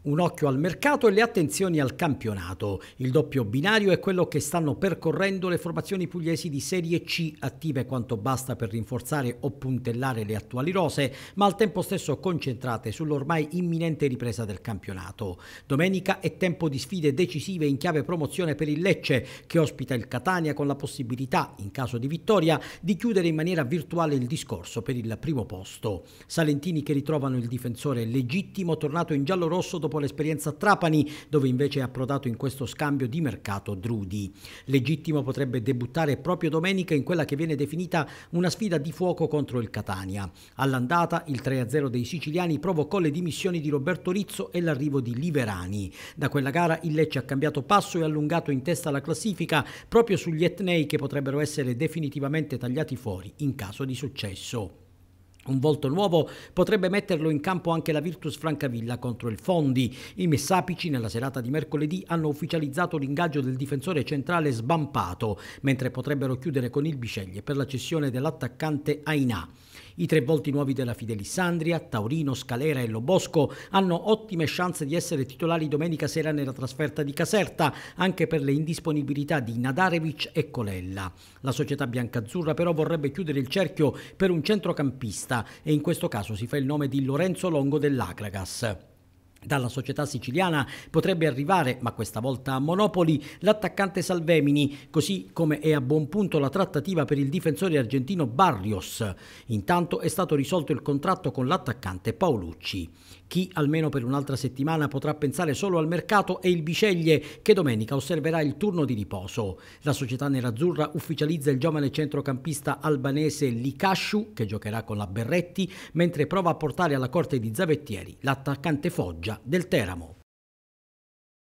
Un occhio al mercato e le attenzioni al campionato. Il doppio binario è quello che stanno percorrendo le formazioni pugliesi di Serie C, attive quanto basta per rinforzare o puntellare le attuali rose, ma al tempo stesso concentrate sull'ormai imminente ripresa del campionato. Domenica è tempo di sfide decisive in chiave promozione per il Lecce, che ospita il Catania con la possibilità, in caso di vittoria, di chiudere in maniera virtuale il discorso per il primo posto. Salentini che ritrovano il difensore legittimo tornato in giallo-rosso dopo dopo l'esperienza a Trapani, dove invece è approdato in questo scambio di mercato Drudi. Legittimo potrebbe debuttare proprio domenica in quella che viene definita una sfida di fuoco contro il Catania. All'andata il 3-0 dei siciliani provocò le dimissioni di Roberto Rizzo e l'arrivo di Liverani. Da quella gara il Lecce ha cambiato passo e allungato in testa la classifica proprio sugli etnei che potrebbero essere definitivamente tagliati fuori in caso di successo. Un volto nuovo potrebbe metterlo in campo anche la Virtus Francavilla contro il Fondi. I Messapici nella serata di mercoledì hanno ufficializzato l'ingaggio del difensore centrale sbampato, mentre potrebbero chiudere con il Bisceglie per la cessione dell'attaccante Aina. I tre volti nuovi della Fidelissandria, Taurino, Scalera e Lobosco hanno ottime chance di essere titolari domenica sera nella trasferta di Caserta, anche per le indisponibilità di Nadarevic e Colella. La società biancazzurra però vorrebbe chiudere il cerchio per un centrocampista e in questo caso si fa il nome di Lorenzo Longo dell'Aclagas. Dalla società siciliana potrebbe arrivare, ma questa volta a Monopoli, l'attaccante Salvemini, così come è a buon punto la trattativa per il difensore argentino Barrios. Intanto è stato risolto il contratto con l'attaccante Paolucci. Chi almeno per un'altra settimana potrà pensare solo al mercato è il Biceglie, che domenica osserverà il turno di riposo. La società nerazzurra ufficializza il giovane centrocampista albanese Licasciu, che giocherà con la Berretti, mentre prova a portare alla corte di Zavettieri l'attaccante Foggia del Teramo.